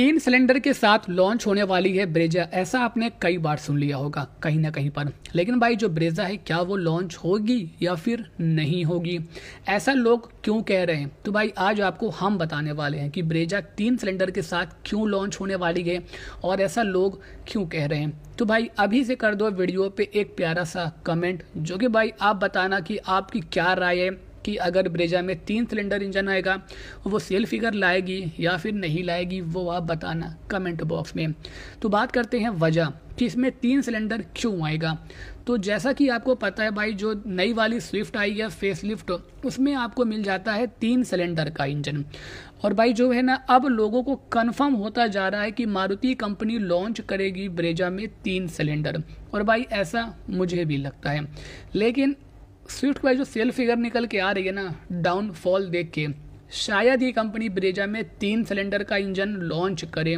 तीन सिलेंडर के साथ लॉन्च होने वाली है ब्रेजा ऐसा आपने कई बार सुन लिया होगा कहीं ना कहीं पर लेकिन भाई जो ब्रेजा है क्या वो लॉन्च होगी या फिर नहीं होगी ऐसा लोग क्यों कह रहे हैं तो भाई आज आपको हम बताने वाले हैं कि ब्रेजा तीन सिलेंडर के साथ क्यों लॉन्च होने वाली है और ऐसा लोग क्यों कह रहे हैं तो भाई अभी से कर दो वीडियो पे एक प्यारा सा कमेंट जो कि भाई आप बताना कि आपकी क्या राय है कि अगर ब्रेजा में तीन सिलेंडर इंजन आएगा वो सेल फिगर लाएगी या फिर नहीं लाएगी वो आप बताना कमेंट बॉक्स में तो बात करते हैं वजह कि इसमें तीन सिलेंडर क्यों आएगा तो जैसा कि आपको पता है भाई जो नई वाली स्विफ्ट आई है फेस लिफ्ट उसमें आपको मिल जाता है तीन सिलेंडर का इंजन और भाई जो है ना अब लोगों को कंफर्म होता जा रहा है कि मारुति कंपनी लॉन्च करेगी ब्रेजा में तीन सिलेंडर और भाई ऐसा मुझे भी लगता है लेकिन स्विफ्ट का जो सेल फिगर निकल के आ रही है ना डाउनफॉल देख के शायद ये कंपनी ब्रेजा में तीन सिलेंडर का इंजन लॉन्च करे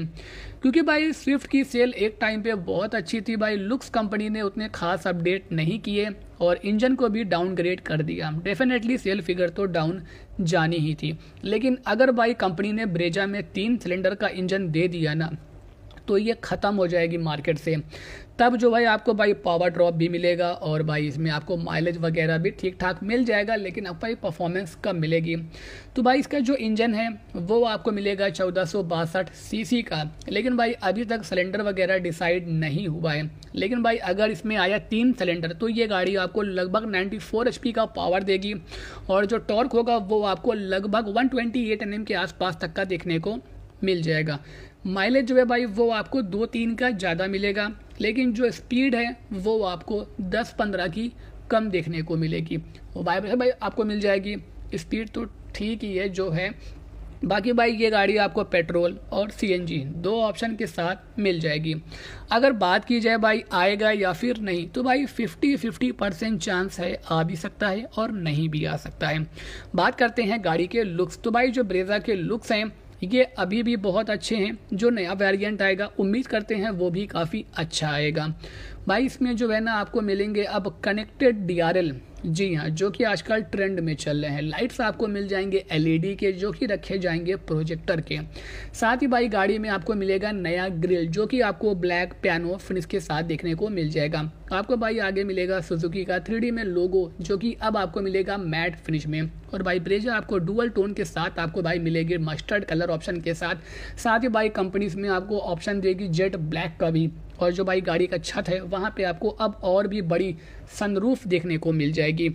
क्योंकि भाई स्विफ्ट की सेल एक टाइम पे बहुत अच्छी थी भाई लुक्स कंपनी ने उतने खास अपडेट नहीं किए और इंजन को भी डाउनग्रेड कर दिया डेफिनेटली सेल फिगर तो डाउन जानी ही थी लेकिन अगर भाई कंपनी ने ब्रेजा में तीन सिलेंडर का इंजन दे दिया ना तो ये ख़त्म हो जाएगी मार्केट से तब जो भाई आपको भाई पावर ड्रॉप भी मिलेगा और भाई इसमें आपको माइलेज वगैरह भी ठीक ठाक मिल जाएगा लेकिन अब भाई परफॉर्मेंस कम मिलेगी तो भाई इसका जो इंजन है वो आपको मिलेगा चौदह सौ बासठ सी का लेकिन भाई अभी तक सिलेंडर वगैरह डिसाइड नहीं हुआ है लेकिन भाई अगर इसमें आया तीन सिलेंडर तो ये गाड़ी आपको लगभग नाइन्टी फोर का पावर देगी और जो टॉर्क होगा वो आपको लगभग वन ट्वेंटी के आसपास तक का देखने को मिल जाएगा माइलेज जो है भाई वो आपको दो तीन का ज़्यादा मिलेगा लेकिन जो स्पीड है वो आपको दस पंद्रह की कम देखने को मिलेगी वो भाई भाई आपको मिल जाएगी स्पीड तो ठीक ही है जो है बाकी भाई ये गाड़ी आपको पेट्रोल और सी दो ऑप्शन के साथ मिल जाएगी अगर बात की जाए भाई आएगा या फिर नहीं तो भाई 50 50 परसेंट चांस है आ भी सकता है और नहीं भी आ सकता है बात करते हैं गाड़ी के लुक्स तो भाई जो ब्रेजा के लुक्स हैं ये अभी भी बहुत अच्छे हैं जो नया वेरिएंट आएगा उम्मीद करते हैं वो भी काफ़ी अच्छा आएगा बाईस में जो है ना आपको मिलेंगे अब कनेक्टेड डी जी हाँ जो कि आजकल ट्रेंड में चल रहे हैं लाइट्स आपको मिल जाएंगे एलईडी e के जो कि रखे जाएंगे प्रोजेक्टर के साथ ही भाई गाड़ी में आपको मिलेगा नया ग्रिल जो कि आपको ब्लैक पियानो फिनिश के साथ देखने को मिल जाएगा आपको भाई आगे मिलेगा सुजुकी का थ्री में लोगो जो कि अब आपको मिलेगा मैट फिनिश में और भाई ब्रेजर आपको डुअल टोन के साथ आपको भाई मिलेगी मस्टर्ड कलर ऑप्शन के साथ साथ ही भाई कंपनीज में आपको ऑप्शन देगी जेट ब्लैक का भी और जो भाई गाड़ी का छत है वहाँ पे आपको अब और भी बड़ी सनरूफ देखने को मिल जाएगी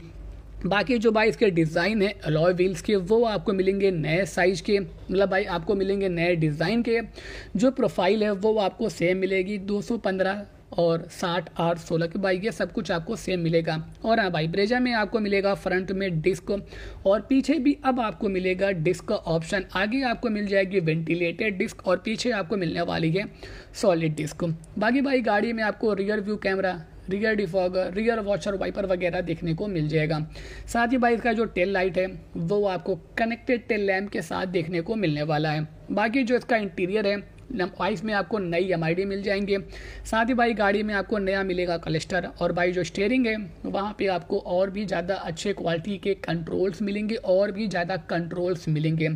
बाकी जो भाई इसके डिज़ाइन है अलॉय व्हील्स के वो आपको मिलेंगे नए साइज़ के मतलब भाई आपको मिलेंगे नए डिज़ाइन के जो प्रोफाइल है वो आपको सेम मिलेगी 215 और साठ आर सोलह की बाइक है सब कुछ आपको सेम मिलेगा और हाँ भाई ब्रेजा में आपको मिलेगा फ्रंट में डिस्क और पीछे भी अब आपको मिलेगा डिस्क का ऑप्शन आगे आपको मिल जाएगी वेंटिलेटेड डिस्क और पीछे आपको मिलने वाली है सॉलिड डिस्क बाकी भाई गाड़ी में आपको rear view camera rear defogger rear washer wiper वगैरह देखने को मिल जाएगा साथ ही भाई इसका जो टेल लाइट है वो आपको कनेक्टेड टेल लैम्प के साथ देखने को मिलने वाला है बाकी जो इसका इंटीरियर है वाइफ में आपको नई एम मिल जाएंगे साथ ही भाई गाड़ी में आपको नया मिलेगा क्लस्टर और भाई जो स्टेयरिंग है वहाँ पे आपको और भी ज़्यादा अच्छे क्वालिटी के कंट्रोल्स मिलेंगे और भी ज़्यादा कंट्रोल्स मिलेंगे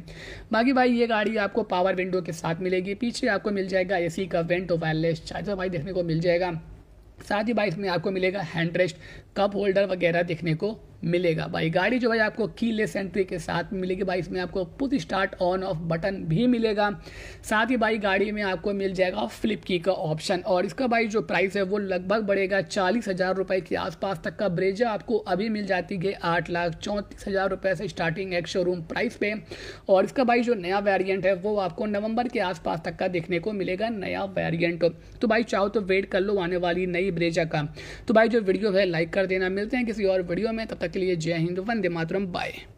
बाकी भाई ये गाड़ी आपको पावर विंडो के साथ मिलेगी पीछे आपको मिल जाएगा ए का वेंट वायरलेस चार्जर भाई देखने को मिल जाएगा साथ ही भाई इसमें आपको मिलेगा हैंड रेस्ट कप होल्डर वगैरह देखने को मिलेगा भाई गाड़ी जो भाई आपको की लेस एंट्री के साथ मिलेगी भाई इसमें आपको push start on off button भी मिलेगा साथ ही भाई गाड़ी में आपको मिल जाएगा फ्लिप की का ऑप्शन और इसका भाई जो प्राइस है वो लगभग बढ़ेगा चालीस हज़ार रुपये के आसपास तक का ब्रेजा आपको अभी मिल जाती है आठ लाख चौंतीस हज़ार रुपये से स्टार्टिंग एक शोरूम प्राइस पे और इसका भाई जो नया वेरियंट है वो आपको नवंबर के आसपास तक का देखने को मिलेगा नया वेरियंट तो भाई चाहो तो वेट कर लो आने वाली नई ब्रेजा का तो भाई जो वीडियो है लाइक कर कर देना मिलते हैं किसी और वीडियो में तब तक के लिए जय हिंद वंदे मातरम बाय